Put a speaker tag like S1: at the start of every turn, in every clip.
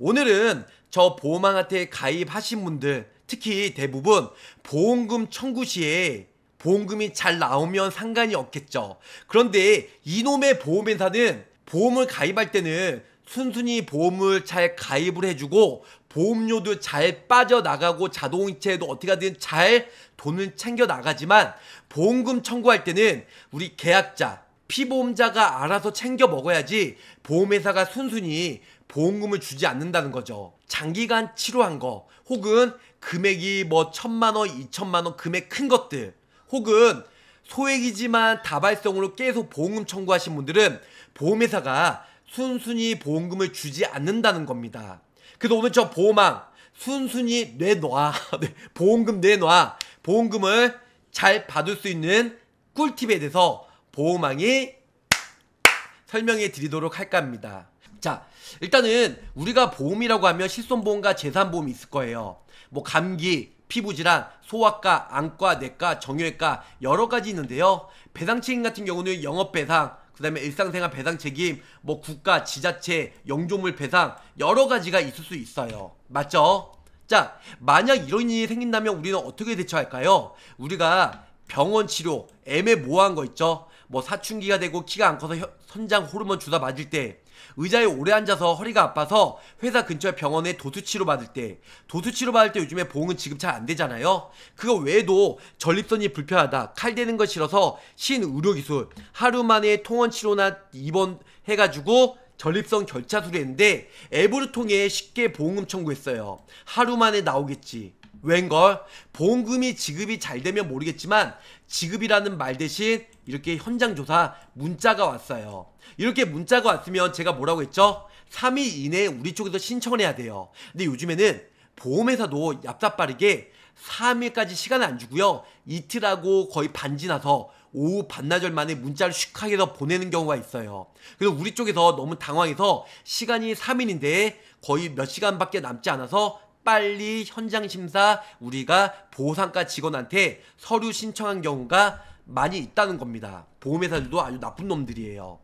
S1: 오늘은 저보험왕한테 가입하신 분들 특히 대부분 보험금 청구 시에 보험금이 잘 나오면 상관이 없겠죠. 그런데 이놈의 보험회사는 보험을 가입할 때는 순순히 보험을 잘 가입을 해주고 보험료도 잘 빠져나가고 자동이체도 어떻게 하든 잘 돈을 챙겨나가지만 보험금 청구할 때는 우리 계약자 피보험자가 알아서 챙겨 먹어야지 보험회사가 순순히 보험금을 주지 않는다는 거죠. 장기간 치료한 거 혹은 금액이 뭐 천만 원, 이천만 원 금액 큰 것들 혹은 소액이지만 다발성으로 계속 보험금 청구하신 분들은 보험회사가 순순히 보험금을 주지 않는다는 겁니다. 그래서 오늘 저 보험왕 순순히 내놔. 네, 보험금 내놔. 보험금을 잘 받을 수 있는 꿀팁에 대해서 보호망이 설명해 드리도록 할까 합니다. 자, 일단은 우리가 보험이라고 하면 실손보험과 재산보험이 있을 거예요. 뭐 감기, 피부질환, 소아과, 안과, 내과, 정형외과 여러 가지 있는데요. 배상책임 같은 경우는 영업배상, 그 다음에 일상생활 배상책임, 뭐 국가, 지자체, 영조물 배상 여러 가지가 있을 수 있어요. 맞죠? 자, 만약 이런 일이 생긴다면 우리는 어떻게 대처할까요? 우리가 병원 치료, 애매모호한 거 있죠? 뭐 사춘기가 되고 키가 안 커서 선장 호르몬 주사 맞을 때 의자에 오래 앉아서 허리가 아파서 회사 근처 병원에 도수치료 받을 때 도수치료 받을 때 요즘에 보험은 지급 잘안 되잖아요 그거 외에도 전립선이 불편하다 칼 대는 거 싫어서 신의료기술 하루 만에 통원치료나 입원 해가지고 전립선 결차술했는데 앱으로 통해 쉽게 보험금 청구했어요 하루 만에 나오겠지 웬걸 보험금이 지급이 잘 되면 모르겠지만 지급이라는 말 대신 이렇게 현장조사 문자가 왔어요 이렇게 문자가 왔으면 제가 뭐라고 했죠? 3일 이내에 우리 쪽에서 신청을 해야 돼요 근데 요즘에는 보험회사도 얍삽빠르게 3일까지 시간을 안 주고요 이틀하고 거의 반 지나서 오후 반나절 만에 문자를 슉하게 해서 보내는 경우가 있어요. 그래서 우리 쪽에서 너무 당황해서 시간이 3일인데 거의 몇 시간밖에 남지 않아서 빨리 현장 심사 우리가 보상과 직원한테 서류 신청한 경우가 많이 있다는 겁니다. 보험회사들도 아주 나쁜 놈들이에요.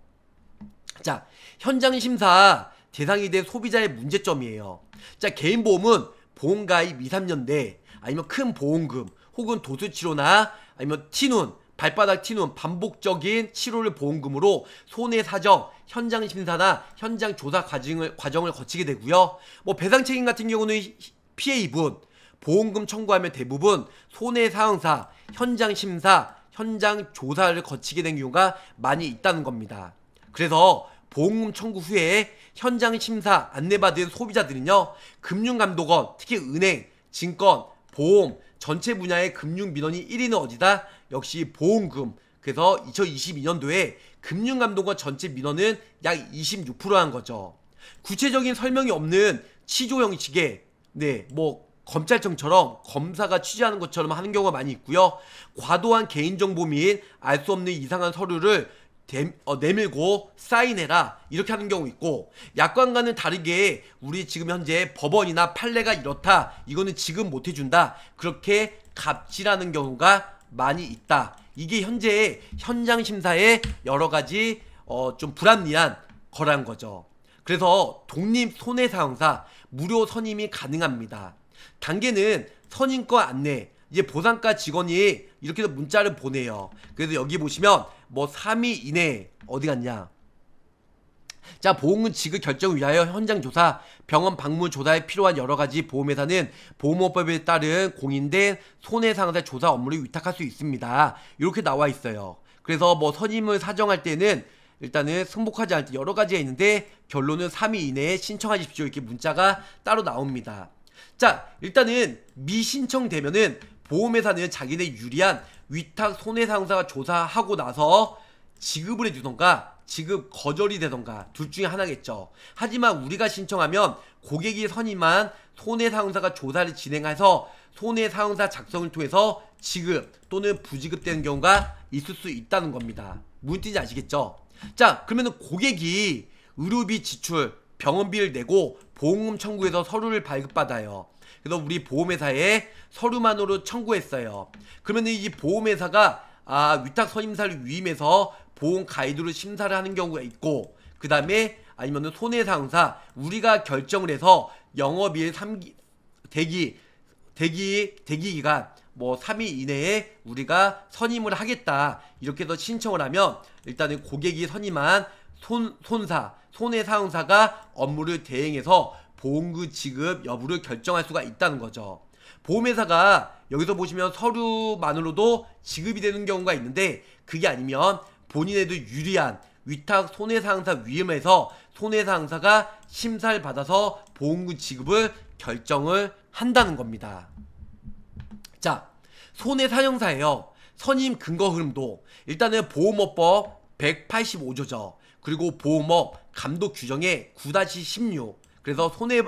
S1: 자, 현장 심사 대상이 된 소비자의 문제점이에요. 자, 개인보험은 보험가입 2, 3년대 아니면 큰 보험금 혹은 도수치료나 아니면 티눈 발바닥 티눈 반복적인 치료를 보험금으로 손해사정, 현장 심사나 현장 조사 과정을, 과정을 거치게 되고요. 뭐 배상 책임 같은 경우는 피해 입은 보험금 청구하면 대부분 손해사항사, 현장심사, 현장조사를 거치게 된 경우가 많이 있다는 겁니다. 그래서 보험금 청구 후에 현장심사 안내받은 소비자들은요, 금융감독원, 특히 은행, 증권, 보험, 전체 분야의 금융민원이 1위는 어디다? 역시 보험금. 그래서 2022년도에 금융감독원 전체 민원은 약 26%한 거죠. 구체적인 설명이 없는 치조 형식의 네, 뭐 검찰청처럼 검사가 취재하는 것처럼 하는 경우가 많이 있고요. 과도한 개인정보 및 알 수 없는 이상한 서류를 데, 어, 내밀고 사인해라 이렇게 하는 경우 있고 약관과는 다르게 우리 지금 현재 법원이나 판례가 이렇다 이거는 지금 못 해준다 그렇게 갑질하는 경우가 많이 있다 이게 현재 현장 심사에 여러 가지 어, 좀 불합리한 거란 거죠. 그래서 독립 손해사용사 무료 선임이 가능합니다. 단계는 선임과 안내, 이제 보상과 직원이 이렇게 해서 문자를 보내요. 그래서 여기 보시면 뭐 3위 이내 어디 갔냐? 자, 보험금 지급 결정 을 위하여 현장 조사, 병원 방문 조사에 필요한 여러 가지 보험회사는 보험업법에 따른 공인된 손해상사 조사 업무를 위탁할 수 있습니다. 이렇게 나와 있어요. 그래서 뭐 선임을 사정할 때는 일단은 승복하지 않을 때 여러 가지가 있는데 결론은 3위 이내에 신청하십시오 이렇게 문자가 따로 나옵니다. 자 일단은 미신청되면은 보험회사는 자기네 유리한 위탁 손해상사가 조사하고 나서 지급을 해주던가 지급 거절이 되던가 둘 중에 하나겠죠. 하지만 우리가 신청하면 고객이 선임한 손해사용사가 조사를 진행해서 손해사용사 작성을 통해서 지급 또는 부지급되는 경우가 있을 수 있다는 겁니다. 무슨 뜻인지 아시겠죠? 자 그러면 고객이 의료비 지출 병원비를 내고 보험금 청구해서 서류를 발급받아요 그래서 우리 보험회사에 서류만으로 청구했어요 그러면 이 보험회사가 아, 위탁 선임사를 위임해서 보험 가이드로 심사를 하는 경우가 있고 그 다음에 아니면 손해상사 우리가 결정을 해서 영업일 3기 대기 대기 대기 기간 뭐 3일 이내에 우리가 선임을 하겠다 이렇게 해서 신청을 하면 일단은 고객이 선임한 손, 손사 손해사용사가 업무를 대행해서 보험금 지급 여부를 결정할 수가 있다는 거죠. 보험회사가 여기서 보시면 서류만으로도 지급이 되는 경우가 있는데 그게 아니면 본인에도 유리한 위탁 손해상사 위임에서 손해상사가 심사를 받아서 보험금 지급을 결정을 한다는 겁니다. 자, 손해사형사예요. 선임 근거 흐름도 일단은 보험업법 185조죠. 그리고 보험업 감독 규정의 9-16 그래서 손해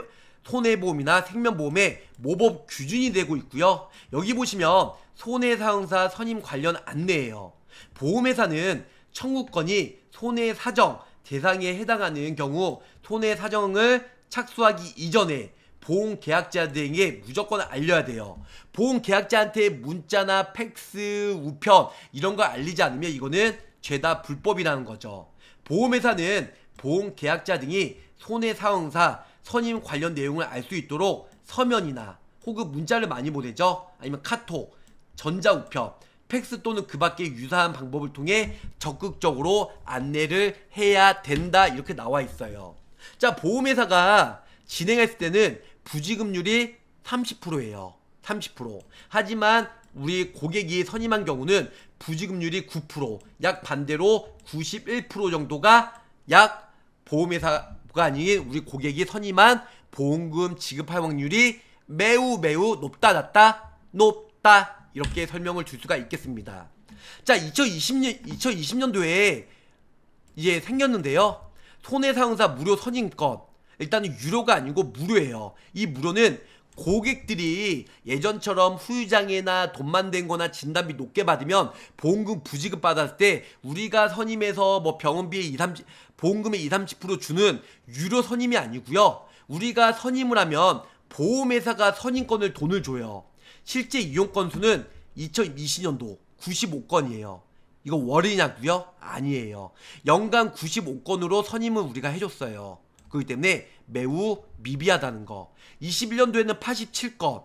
S1: 손해보험이나 생명보험의 모법 규준이 되고 있고요. 여기 보시면 손해사용사 선임 관련 안내예요. 보험회사는 청구권이 손해사정 대상에 해당하는 경우 손해사정을 착수하기 이전에 보험 계약자들에게 무조건 알려야 돼요. 보험 계약자한테 문자나 팩스, 우편 이런 걸 알리지 않으면 이거는 죄다 불법이라는 거죠. 보험회사는 보험 계약자 등이 손해사항사 선임 관련 내용을 알 수 있도록 서면이나 혹은 문자를 많이 보내죠. 아니면 카톡, 전자우편 팩스 또는 그 밖의 유사한 방법을 통해 적극적으로 안내를 해야 된다 이렇게 나와 있어요. 자 보험회사가 진행했을 때는 부지급률이 30%예요. 30%. 하지만 우리 고객이 선임한 경우는 부지급률이 9%, 약 반대로 91% 정도가 약 보험회사가 아닌 우리 고객이 선임한 보험금 지급할 확률이 매우 매우 높다 낮다 높다 이렇게 설명을 줄 수가 있겠습니다. 자, 2020년 2020년도에 이제 생겼는데요. 손해사용사 무료 선임권 일단은 유료가 아니고 무료예요. 이 무료는 고객들이 예전처럼 후유장애나 돈만 된 거나 진단비 높게 받으면 보험금 부지급 받았을 때 우리가 선임해서 뭐 병원비의 2, 3 보험금의 2, 30% 주는 유료 선임이 아니고요. 우리가 선임을 하면 보험회사가 선임권을 돈을 줘요. 실제 이용 건수는 2020년도 95건이에요. 이거 월이냐고요? 아니에요. 연간 95건으로 선임을 우리가 해줬어요. 그렇기 때문에 매우 미비하다는 거. 21년도에는 87건,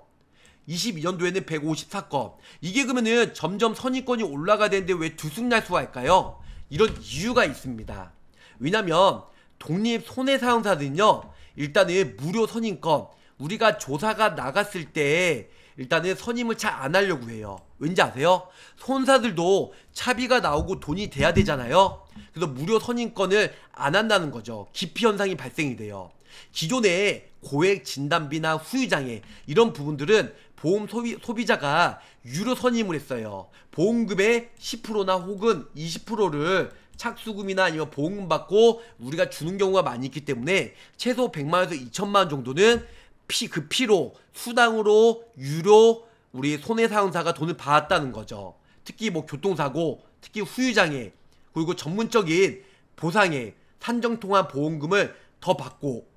S1: 22년도에는 154건. 이게 그러면 점점 선임권이 올라가야 되는데 왜 두쑥날수가 할까요? 이런 이유가 있습니다. 왜냐면 독립 손해사용사들은요 일단은 무료 선임권 우리가 조사가 나갔을 때 일단은 선임을 잘 안 하려고 해요. 왠지 아세요? 손사들도 차비가 나오고 돈이 돼야 되잖아요. 그래서 무료 선임권을 안 한다는 거죠. 기피 현상이 발생이 돼요. 기존에 고액 진단비나 후유장애 이런 부분들은 보험 소비, 소비자가 유료 선임을 했어요. 보험금의 10%나 혹은 20%를 착수금이나 아니면 보험금 받고 우리가 주는 경우가 많이 있기 때문에 최소 100만원에서 2천만원 정도는 피, 그 피로 수당으로 유료 우리 손해사용사가 돈을 받았다는 거죠. 특히 뭐 교통사고, 특히 후유장애, 그리고 전문적인 보상에 산정통화 보험금을 더 받고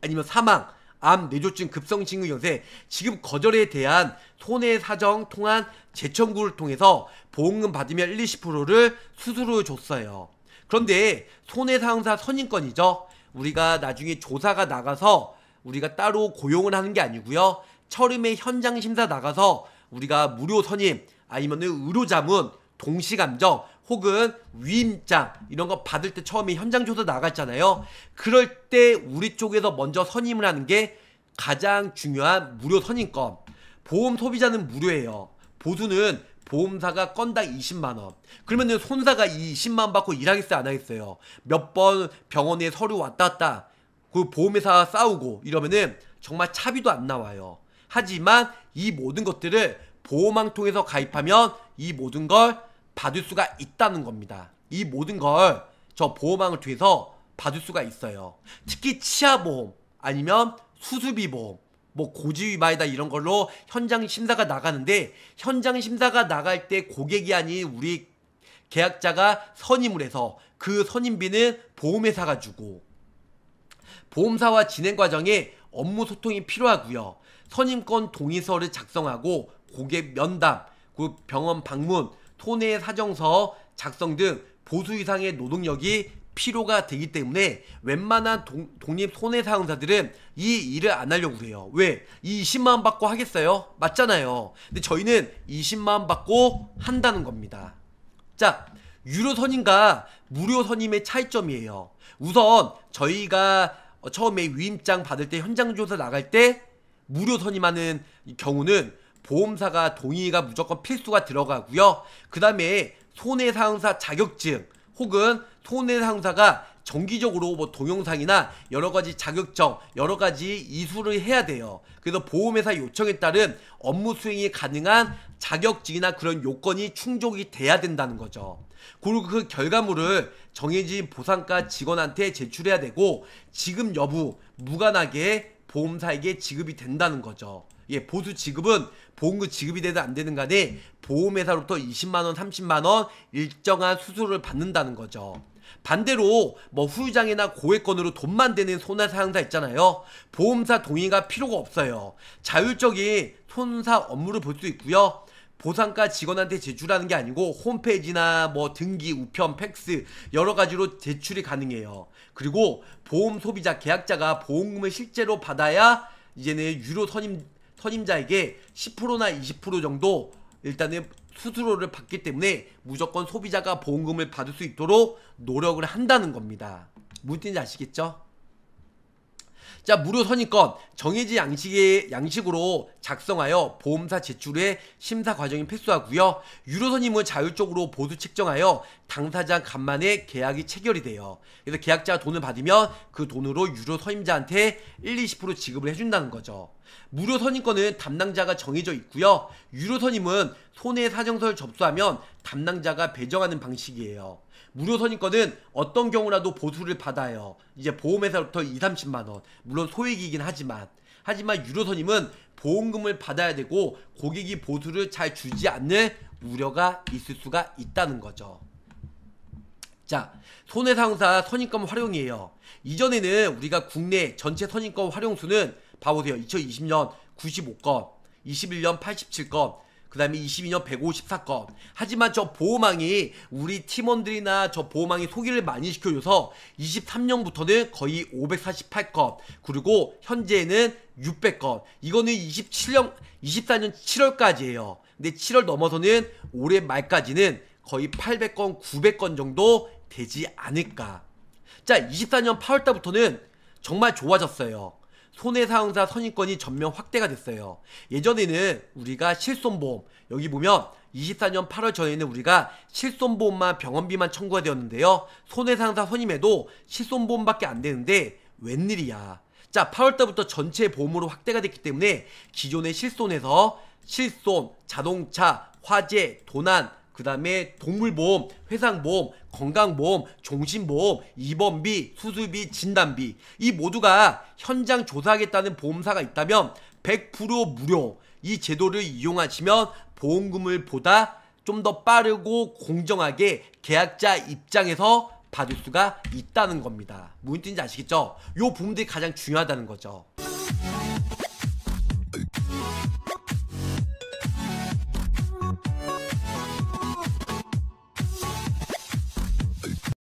S1: 아니면 사망, 암, 뇌졸중, 급성징후염세, 지금 거절에 대한 손해사정 통한 재청구를 통해서 보험금 받으면 1, 20%를 수수료 줬어요. 그런데 손해사용사 선임권이죠. 우리가 나중에 조사가 나가서 우리가 따로 고용을 하는 게 아니고요. 철음의 현장 심사 나가서 우리가 무료 선임 아니면 의료 자문, 동시 감정 혹은 위임장 이런 거 받을 때 처음에 현장 조사 나갔잖아요. 그럴 때 우리 쪽에서 먼저 선임을 하는 게 가장 중요한 무료 선임권. 보험 소비자는 무료예요. 보수는 보험사가 건당 20만원. 그러면 손사가 이 20만원 받고 일하겠어요? 안 하겠어요? 몇 번 병원에 서류 왔다 갔다. 그 보험회사 싸우고 이러면은 정말 차비도 안 나와요. 하지만 이 모든 것들을 보험왕 통해서 가입하면 이 모든 걸 받을 수가 있다는 겁니다. 이 모든 걸 저 보험왕을 통해서 받을 수가 있어요. 특히 치아보험 아니면 수수비보험 뭐 고지위반이다 이런 걸로 현장 심사가 나가는데 현장 심사가 나갈 때 고객이 아닌 우리 계약자가 선임을 해서 그 선임비는 보험회사가 주고 보험사와 진행 과정에 업무 소통이 필요하고요. 선임권 동의서를 작성하고 고객 면담, 그 병원 방문, 토내 사정서 작성 등 보수 이상의 노동력이 필요가 되기 때문에 웬만한 동, 독립 손해사용사들은이 일을 안 하려고 그래요 왜? 이 20만원 받고 하겠어요? 맞잖아요. 근데 저희는 20만원 받고 한다는 겁니다. 자, 유료 선임과 무료 선임의 차이점이에요. 우선 저희가 어, 처음에 위임장 받을 때 현장 조사 나갈 때 무료 선임하는 경우는 보험사가 동의가 무조건 필수가 들어가고요. 그 다음에 손해상사 자격증 혹은 손해상사가 정기적으로 뭐 동영상이나 여러 가지 자격증, 여러 가지 이수를 해야 돼요. 그래서 보험회사 요청에 따른 업무 수행이 가능한 자격증이나 그런 요건이 충족이 돼야 된다는 거죠. 그리고 그 결과물을 정해진 보상가 직원한테 제출해야 되고 지급 여부 무관하게 보험사에게 지급이 된다는 거죠. 예, 보수 지급은 보험금 지급이 되든 안 되든 간에 보험회사로부터 20만원, 30만원 일정한 수수료를 받는다는 거죠. 반대로 뭐 후유장애나 고액권으로 돈만 되는 손해사항사 있잖아요. 보험사 동의가 필요가 없어요. 자율적인 손사 업무를 볼 수 있고요. 보상가 직원한테 제출하는 게 아니고 홈페이지나 뭐 등기, 우편, 팩스 여러 가지로 제출이 가능해요. 그리고 보험 소비자 계약자가 보험금을 실제로 받아야 이제는 유료 선임 선임자에게 10%나 20% 정도 일단은 수수료를 받기 때문에 무조건 소비자가 보험금을 받을 수 있도록 노력을 한다는 겁니다. 무슨지 아시겠죠? 자, 무료 선입권 정해진 양식의 양식으로 작성하여 보험사 제출의 심사 과정이 패스하고요. 유료 선임은 자율적으로 보수 책정하여 당사자 간만에 계약이 체결이 돼요. 그래서 계약자가 돈을 받으면 그 돈으로 유료 선임자한테 1, 20% 지급을 해준다는 거죠. 무료 선임권은 담당자가 정해져 있고요. 유료 선임은 손해 사정서를 접수하면 담당자가 배정하는 방식이에요. 무료 선입권은 어떤 경우라도 보수를 받아요. 이제 보험회사로부터 2, 30만 원. 물론 소액이긴 하지만 하지만 유료 선임은 보험금을 받아야 되고 고객이 보수를 잘 주지 않는 우려가 있을 수가 있다는 거죠. 자, 손해상사 선입금 활용이에요. 이전에는 우리가 국내 전체 선입금 활용 수는 봐보세요. 2020년 95건, 21년 87건, 그 다음에 22년 154건. 하지만 저 보호망이 우리 팀원들이나 저 보호망이 소개를 많이 시켜줘서 23년부터는 거의 548건. 그리고 현재는 600건. 이거는 27년, 24년 7월까지예요. 근데 7월 넘어서는 올해 말까지는 거의 800건, 900건 정도 되지 않을까. 자, 24년 8월달부터는 정말 좋아졌어요. 손해사항사 선임권이 전면 확대가 됐어요. 예전에는 우리가 실손보험, 여기 보면 24년 8월 전에는 우리가 실손보험만 병원비만 청구가 되었는데요. 손해사항사 선임에도 실손보험밖에 안 되는데 웬일이야. 자, 8월달부터 전체 보험으로 확대가 됐기 때문에 기존의 실손에서 실손, 자동차, 화재, 도난, 그 다음에 동물보험, 회상보험, 건강보험, 종신보험, 입원비, 수술비, 진단비 이 모두가 현장 조사하겠다는 보험사가 있다면 100% 무료 이 제도를 이용하시면 보험금을 보다 좀 더 빠르고 공정하게 계약자 입장에서 받을 수가 있다는 겁니다. 무슨 뜻인지 아시겠죠? 요 부분들이 가장 중요하다는 거죠.